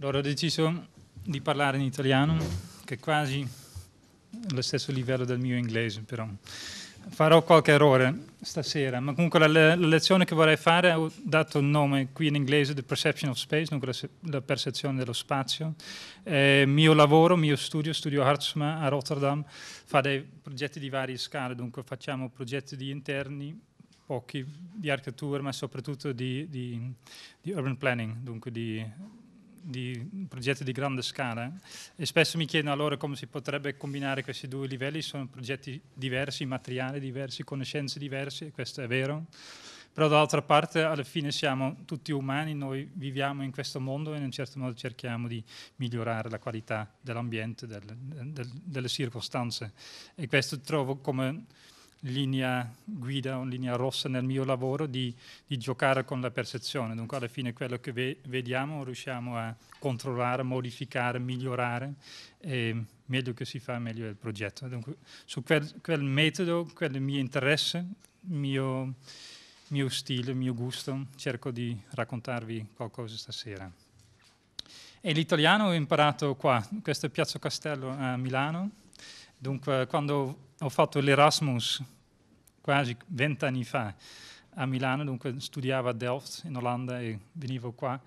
Allora ho deciso di parlare in italiano, che è quasi allo stesso livello del mio inglese, però farò qualche errore stasera, ma comunque la, la, lezione che vorrei fare ho dato il nome qui in inglese The Perception of Space, dunque la, la percezione dello spazio. è mio lavoro, mio studio, studio Hartsma a Rotterdam, fa dei progetti di varie scale, dunque facciamo progetti di interni, pochi, di architettura, ma soprattutto di, di, di urban planning, dunque di di progetti di grande scala e spesso mi chiedono allora come si potrebbe combinare questi due livelli, sono progetti diversi, materiali diversi, conoscenze diverse, e questo è vero, però dall'altra parte alla fine siamo tutti umani, noi viviamo in questo mondo e in un certo modo cerchiamo di migliorare la qualità dell'ambiente, del, del, delle circostanze e questo trovo come linea guida, una linea rossa nel mio lavoro di, di giocare con la percezione. Dunque alla fine quello che ve- vediamo riusciamo a controllare, modificare, migliorare e meglio che si fa meglio è il progetto. Dunque su quel, quel metodo, quel mio interesse, mio, mio stile, mio gusto, cerco di raccontarvi qualcosa stasera. E l'italiano ho imparato qua, in questa Piazza Castello a Milano, Dunque, quando ho fatto l'Erasmus, quasi vent'anni fa, a Milano, dunque studiavo a Delft in Olanda e venivo qua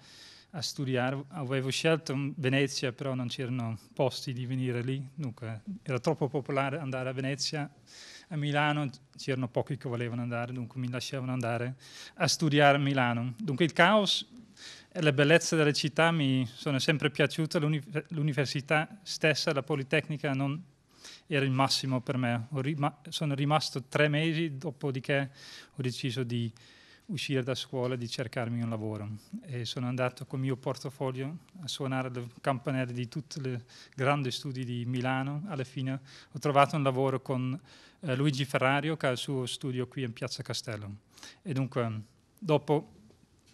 a studiare. Avevo scelto Venezia, però non c'erano posti di venire lì, dunque era troppo popolare andare a Venezia. A Milano c'erano pochi che volevano andare, dunque mi lasciavano andare a studiare a Milano. Dunque il caos e la bellezza della città mi sono sempre piaciute, l'università stessa, la Politecnica, non era il massimo per me. Rima- sono rimasto tre mesi, dopodiché ho deciso di uscire da scuola e di cercarmi un lavoro. E sono andato con il mio portafoglio a suonare le campanelle di tutti i grandi studi di Milano. Alla fine ho trovato un lavoro con eh, Luigi Ferrario, che ha il suo studio qui in Piazza Castello. E dunque, dopo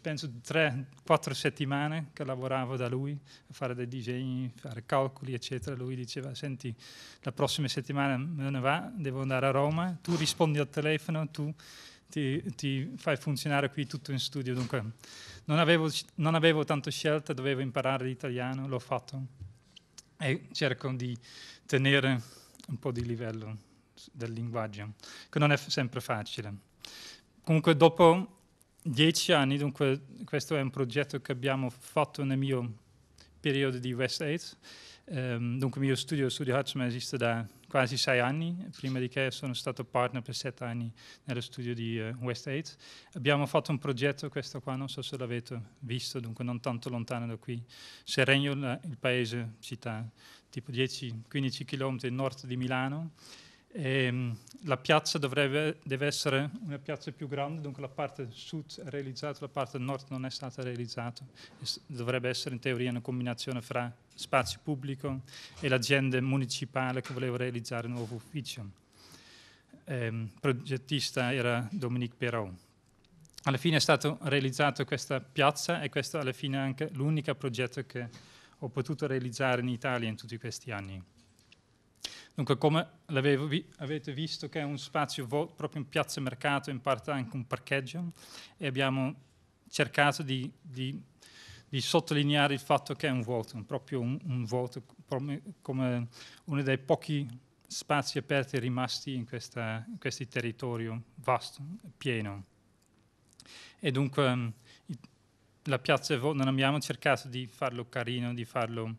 penso tre, quattro settimane che lavoravo da lui a fare dei disegni, fare calcoli, eccetera. Lui diceva: Senti, la prossima settimana me ne va, devo andare a Roma. Tu rispondi al telefono, tu ti, ti fai funzionare qui tutto in studio. Dunque, non avevo, non avevo tanta scelta, dovevo imparare l'italiano, l'ho fatto e cerco di tenere un po' di livello del linguaggio, che non è sempre facile. Comunque, dopo dieci anni, dunque questo è un progetto che abbiamo fatto nel mio periodo di West 8. Um, ehm, dunque il mio studio, Studio Hudson, esiste da quasi sei anni, prima di che sono stato partner per sette anni nello studio di uh, West 8. Abbiamo fatto un progetto, questo qua, non so se l'avete visto, dunque non tanto lontano da qui, Seregno, il paese, città, tipo 10-15 km a nord di Milano, e, ehm, la piazza dovrebbe, deve essere una piazza più grande, dunque la parte sud è realizzata, la parte nord non è stata realizzata. Dovrebbe essere in teoria una combinazione fra spazio pubblico e l'azienda municipale che voleva realizzare il nuovo ufficio. Il ehm, progettista era Dominique Perrault. Alla fine è stata realizzata questa piazza e questo alla fine è anche l'unico progetto che ho potuto realizzare in Italia in tutti questi anni. Dunque, come vi, avete visto che è un spazio proprio in piazza mercato, in parte anche un parcheggio, e abbiamo cercato di, di, di sottolineare il fatto che è un vuoto, proprio un, un vuoto come uno dei pochi spazi aperti rimasti in, questa, in questo territorio vasto, pieno. E dunque mm, la piazza non abbiamo cercato di farlo carino, di farlo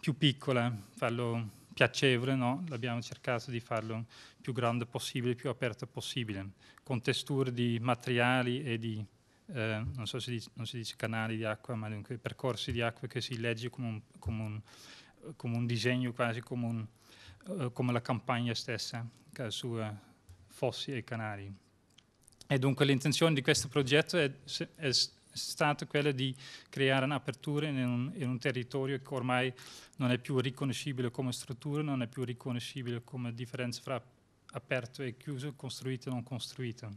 più piccola, farlo piacevole, no? l'abbiamo cercato di farlo più grande possibile, più aperto possibile, con testure di materiali e di, eh, non so se dice, non si dice canali di acqua, ma dunque percorsi di acqua che si legge come un, come un, come un disegno, quasi come, un, eh, come, la campagna stessa, su ha fossi e canali. E dunque l'intenzione di questo progetto è, è stata quella di creare un'apertura in un, in un territorio che ormai non è più riconoscibile come struttura, non è più riconoscibile come differenza fra aperto e chiuso, costruito e non costruito.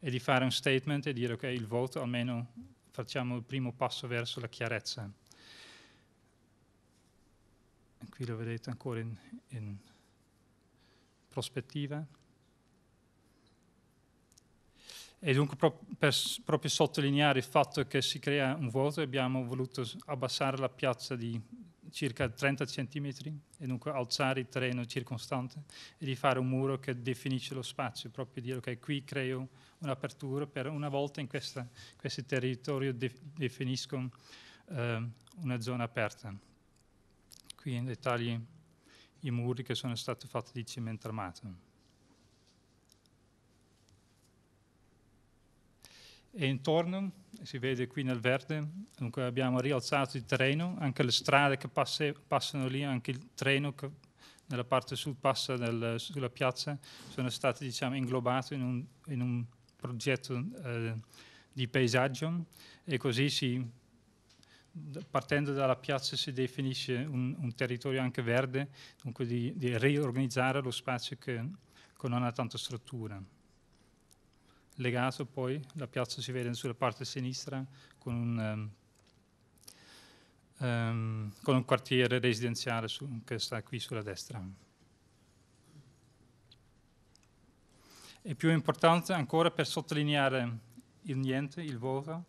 E di fare un statement e dire ok, il voto almeno facciamo il primo passo verso la chiarezza. E qui lo vedete ancora in, in prospettiva. E dunque pro- per s- proprio sottolineare il fatto che si crea un vuoto abbiamo voluto abbassare la piazza di circa 30 cm e dunque alzare il terreno circostante e di fare un muro che definisce lo spazio, proprio dire ok qui creo un'apertura per una volta in questa, questo territorio de- definisco eh, una zona aperta. Qui in dettaglio i muri che sono stati fatti di cemento armato. e intorno, si vede qui nel verde, dunque abbiamo rialzato il terreno, anche le strade che passe, passano lì, anche il treno che nella parte sud passa nel, sulla piazza, sono state diciamo, inglobate in un, in un progetto eh, di paesaggio e così si, partendo dalla piazza si definisce un, un territorio anche verde, dunque di, di riorganizzare lo spazio che, che non ha tanta struttura legato poi, la piazza si vede sulla parte sinistra con un, um, con un quartiere residenziale su, che sta qui sulla destra. E più importante ancora per sottolineare il niente, il vuoto,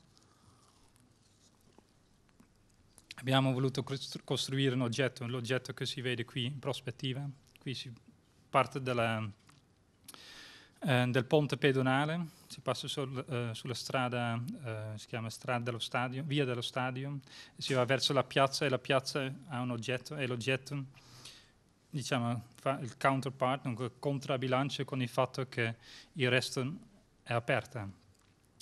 abbiamo voluto costruire un oggetto, l'oggetto che si vede qui in prospettiva, qui si parte della, eh, del ponte pedonale si passa sul, eh, sulla strada, eh, si chiama strada dello stadio, via dello stadio, si va verso la piazza e la piazza ha un oggetto e l'oggetto diciamo, fa il counterpart, dunque contrabilancio con il fatto che il resto è aperto.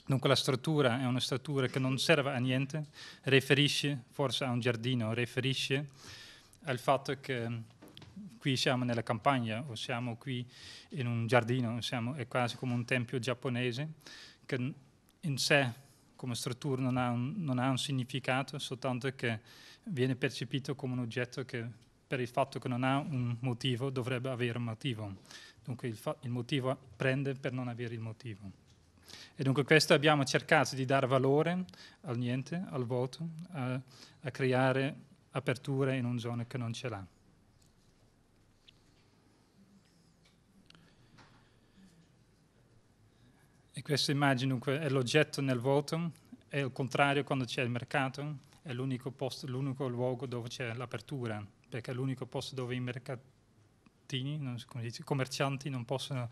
Dunque la struttura è una struttura che non serve a niente, riferisce forse a un giardino, riferisce al fatto che qui siamo nella campagna o siamo qui in un giardino, siamo, è quasi come un tempio giapponese che in sé come struttura non ha, un, non ha un significato, soltanto che viene percepito come un oggetto che per il fatto che non ha un motivo dovrebbe avere un motivo. Dunque il, il motivo prende per non avere il motivo. E dunque questo abbiamo cercato di dare valore al niente, al vuoto, a, a creare aperture in una zona che non ce l'ha. E questa immagine dunque è l'oggetto nel vuoto, è il contrario quando c'è il mercato, è l'unico, posto, l'unico luogo dove c'è l'apertura, perché è l'unico posto dove i mercatini, non so dice, i commercianti non possono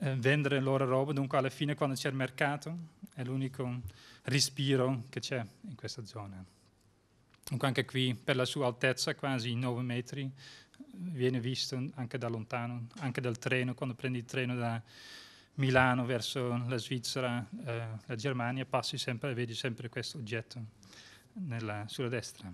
eh, vendere la loro roba, dunque alla fine quando c'è il mercato è l'unico respiro che c'è in questa zona. Dunque anche qui per la sua altezza, quasi 9 metri, viene visto anche da lontano, anche dal treno, quando prendi il treno da Milano verso la Svizzera, eh, la Germania, passi sempre e vedi sempre questo oggetto nella, sulla destra.